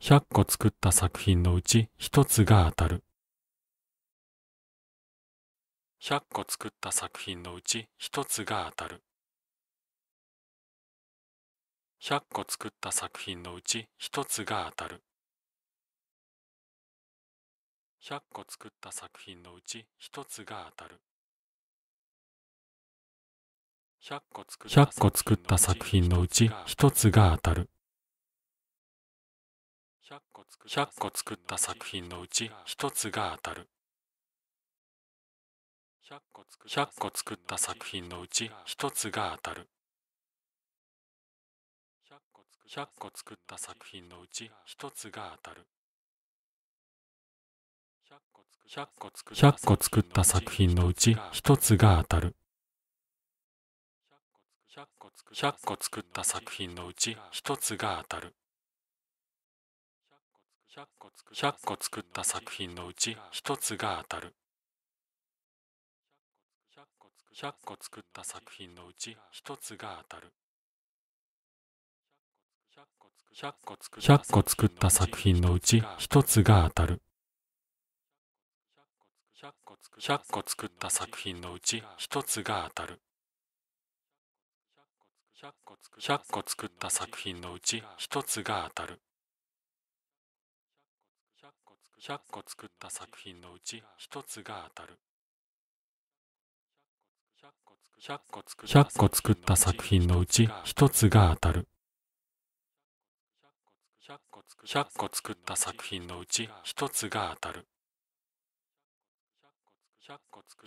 100個作った作品のうち1つが当たる。100個作った作品のうち1つが当たる。100個作った作品のうち1つが当たる。100個作った作品のうち1つが当たる。100個作った作品のうち1つが当たる。100個作った作品のうち1つが当たる100個作った作品のうち1つが当たる100個作った作品のうち1つが当たる100個作った作品のうち1つが当たる100個作った作品のうち1つが当たる100個作った作品のうち1つが当たる100個作った作品のうち1つが当たる100個作った作品のうち1つが当たる100個作った作品のうち1つが当たる100個作った作品のうち1つが当たる100個作った作品のうち1つが当たる100個作った作品のうち1つが当たる100個作った作品のうち1つが当たる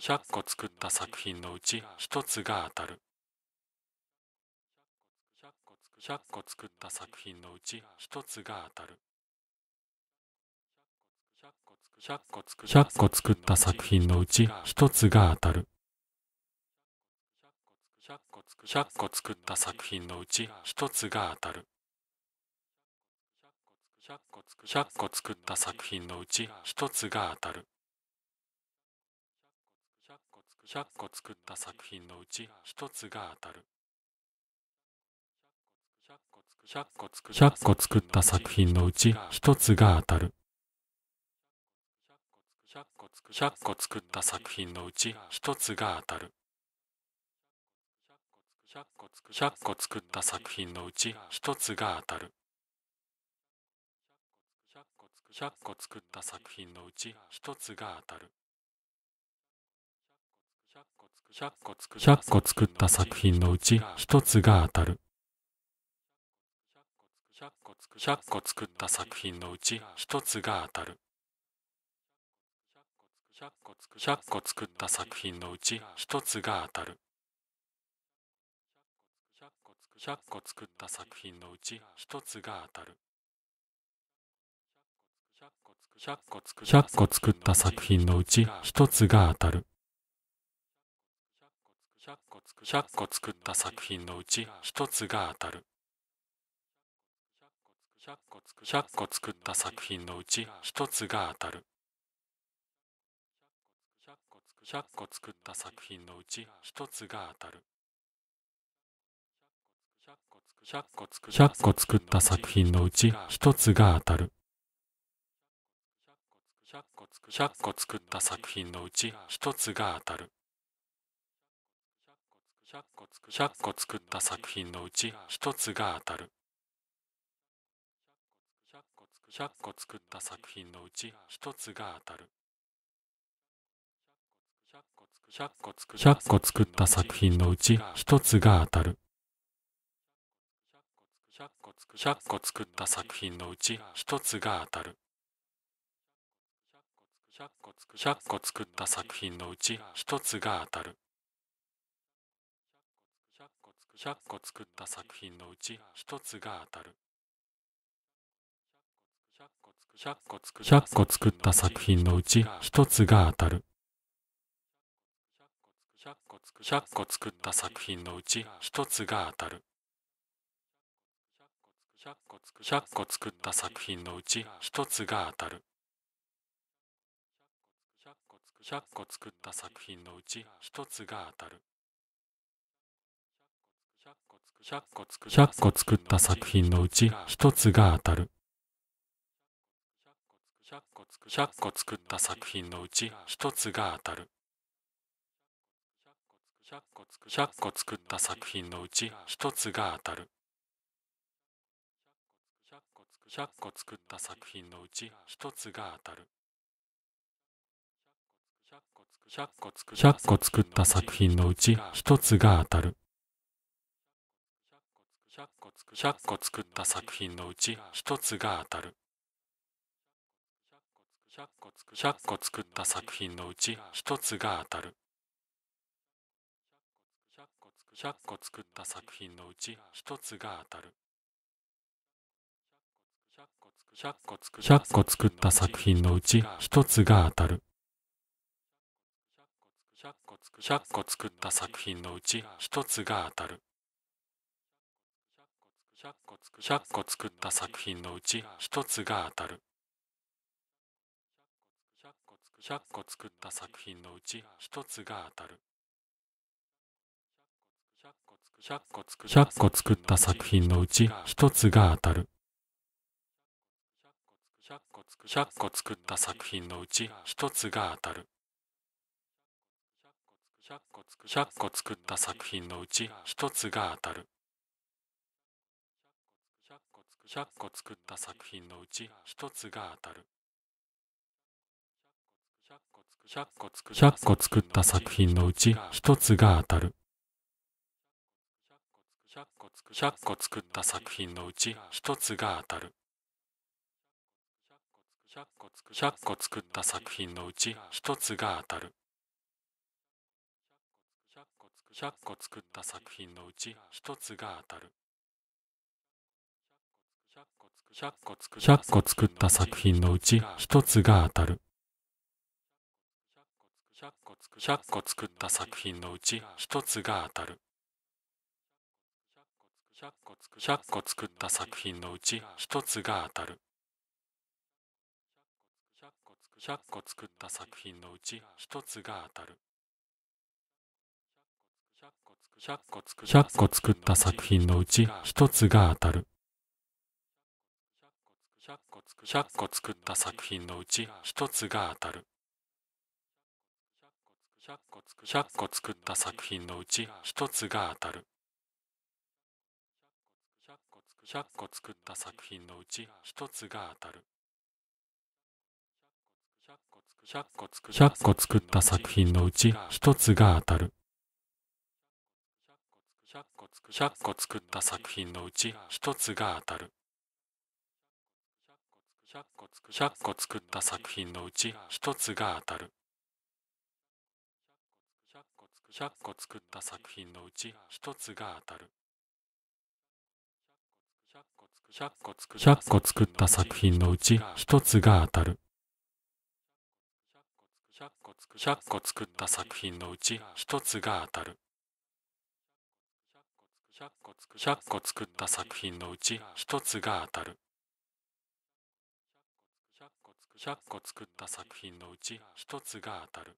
100個作った作品のうち1つが当たる100個作った作品のうち1つが当たる100個作った作品のうち1つが当たる100個作った作品のうち1つが当たる100個作った作品のうち1つが当たる100個作った作品のうち1つが当たる100個作った作品のうち1つが当たる100個作った作品のうち1つが当たる100個作った作品のうち1つが当たる100個作った作品のうち1つが当たる100個作った作品のうち1つが当たる100個作った作品のうち1つが当たる100個作った作品のうち1つが当たる100個作った作品のうち1つが当たる100個作った作品のうち1つが当たる100個作った作品のうち1つが当たる100個作った作品のうち1つが当たる100個作った作品のうち1つが当たる100個作った作品のうち1つが当たる100個作った作品のうち1つが当たる100個作った作品のうち1つが当たる100個作った作品のうち1つが当たる100個作った作品のうち1つが当たる100個作った作品のうち1つが当たる100個作った作品のうち1つが当たる100個作った作品のうち1つが当たる100個作った作品のうち1つが当たる100個作った作品のうち1つが当たる100個作った作品のうち1つが当たる100個作った作品のうち1つが当たる100個作った作品のうち1つが当たる100個作った作品のうち1つが当たる100個作った作品のうち1つが当たる100個作った作品のうち1つが当たる100個作った作品のうち1つが当たる100個作った作品のうち1つが当たる100個作った作品のうち1つが当たる100個作った作品のうち1つが当たる100個作った作品のうち1つが当たる100個作った作品のうち1つが当たる100個作った作品のうち1つが当たる100個作った作品のうち1つが当たる100個作った作品のうち1つが当たる100個作った作品のうち1つが当たる100個作った作品のうち1つが当たる100個作った作品のうち1つが当たる100個作った作品のうち1つが当たる100個作った作品のうち1つが当たる100個作った作品のうち1つが当たる100個作った作品のうち1つが当たる100個作った作品のうち1つが当たる100個作った作品のうち1つが当たる100個作った作品のうち1つが当たる100個作った作品のうち1つが当たる100個作った作品のうち1つが当たる100個作った作品のうち1つが当たる100個作った作品のうち1つが当たる100個作った作品のうち1つが当たる100個作った作品のうち1つが当たる100個作った作品のうち1つが当たる100個作った作品のうち1つが当たる100個作った作品のうち1つが当たる100個作った作品のうち1つが当たる100個作った作品のうち1つが当たる100個作った作品のうち1つが当たる100個作った作品のうち1つが当たる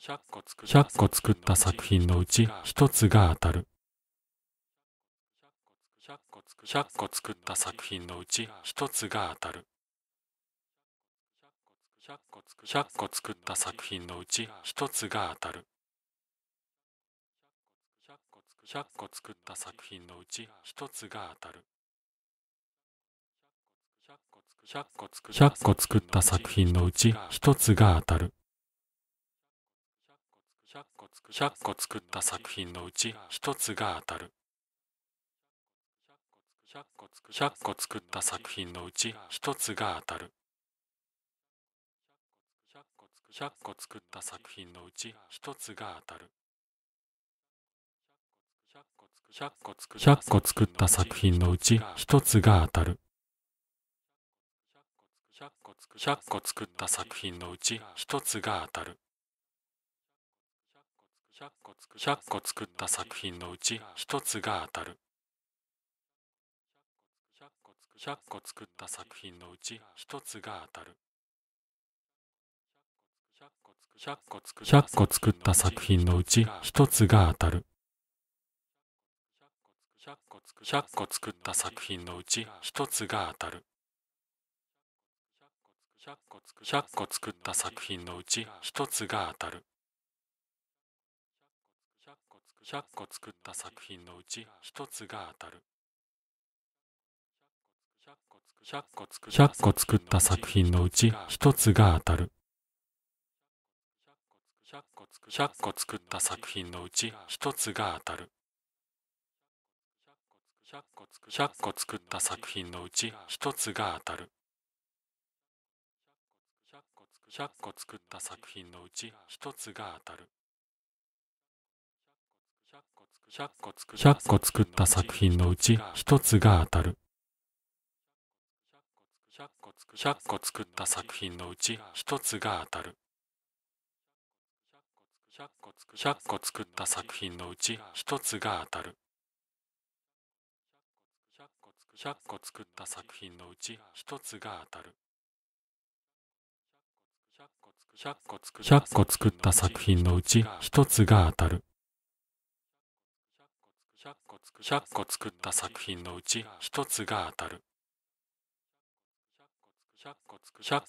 100個作った作品のうち1つが当たる100個作った作品のうち1つが当たる100個作った作品のうち1つが当たる100個作った作品のうち1つが当たる100個作った作品のうち1つが当たる100個作った作品のうち1つが当たる100個作った作品のうち1つが当たる100個作った作品のうち1つが当たる100個作った作品のうち1つが当たる100個作った作品のうち1つが当たる100個作った作品のうち1つが当たる100個作った作品のうち1つが当たる100個作った作品のうち1つが当たる100個作った作品のうち1つが当たる100個作った作品のうち1つが当たる100個作った作品のうち1つが当たる100個作った作品のうち1つが当たる100個作った作品のうち1つが当たる100個作った作品のうち1つが当たる100個作った作品のうち1つが当たる100個作った作品のうち1つが当たる100個作った作品のうち1つが当たる100個作った作品のうち1つが当たる100個作った作品のうち1つが当たる100個作った作品のうち1つが当たる100個作った作品のうち1つが当たる100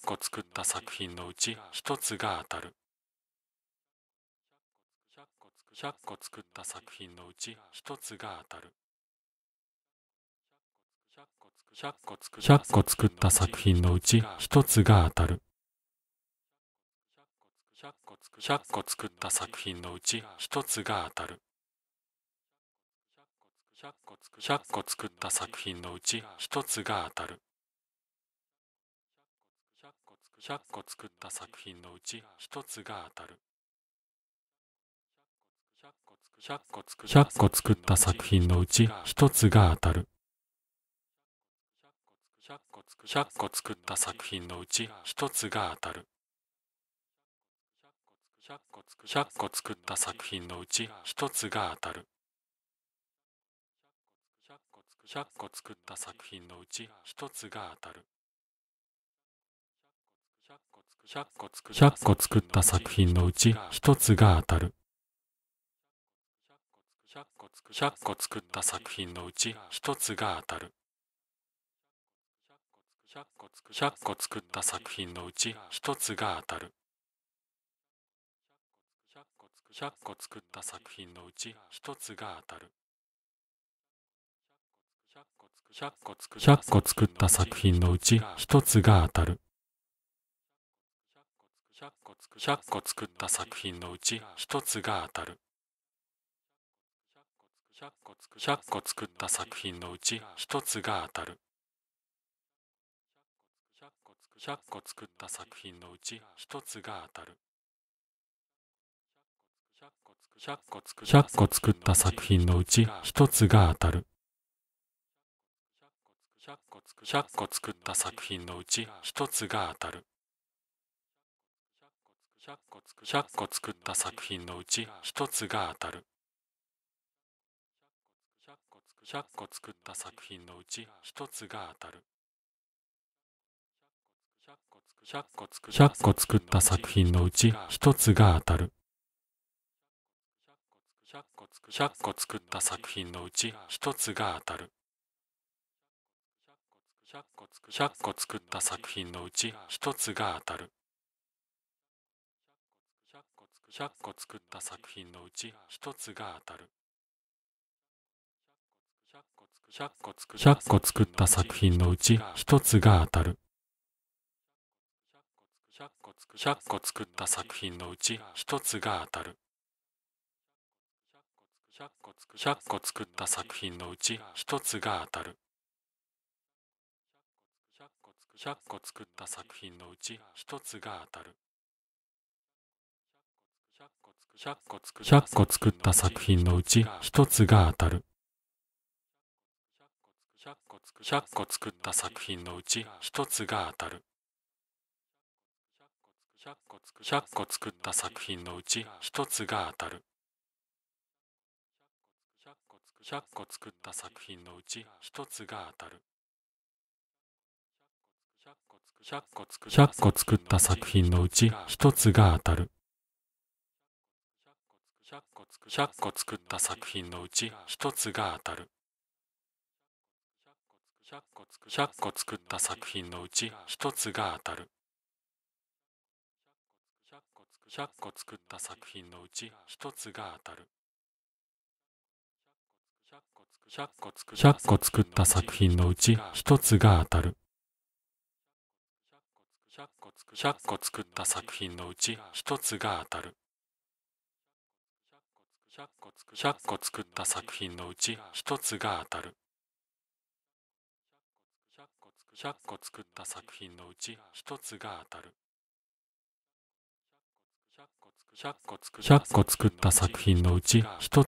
個作った作品のうち1つが当たる100個作った作品のうち1つが当たる100個作った作品のうち1つが当たる100個作った作品のうち1つが当たる100個作った作品のうち1つが当たる100個作った作品のうち1つが当たる100個作った作品のうち1つが当たる100個作った作品のうち1つが当たる100個作った作品のうち1つが当たる100個作った作品のうち1つが当たる100個作った作品のうち1つが当たる100個作った作品のうち1つが当たる100個作った作品のうち1つが当たる100個作った作品のうち1つが当たる100個作った作品のうち1つが当たる100個作った作品のうち1つが当たる100個作った作品のうち1つが当たる100個作った作品のうち1つが当たる100個作った作品のうち1つが当たる100個作った作品のうち1つが当たる100個作った作品のうち1つが当たる100個作った作品のうち1つが当たる100個作った作品のうち1つが当たる100個作った作品のうち1つが当たる100個作った作品のうち1つが当たる100個作った作品のうち1つが当たる100個作った作品のうち1つが当たる100個作った作品のうち1つが当たる100個作った作品のうち1つが当たる100個作った作品のうち1つが当たる100個作った作品のうち1つが当たる100個作った作品のうち1つが当たる100個作った作品のうち1つが当たる100個作った作品のうち1つが当たる100個作った作品のうち1つが当たる100個作った作品のうち1つが当たる100個作った作品のうち1つが当たる100個作った作品のうち1つが当たる100個作った作品のうち1つが当たる100個作った作品のうち1つが当たる100個作った作品のうち1つが当たる100個作った作品のうち1つが当たる100個作った作品のうち1つ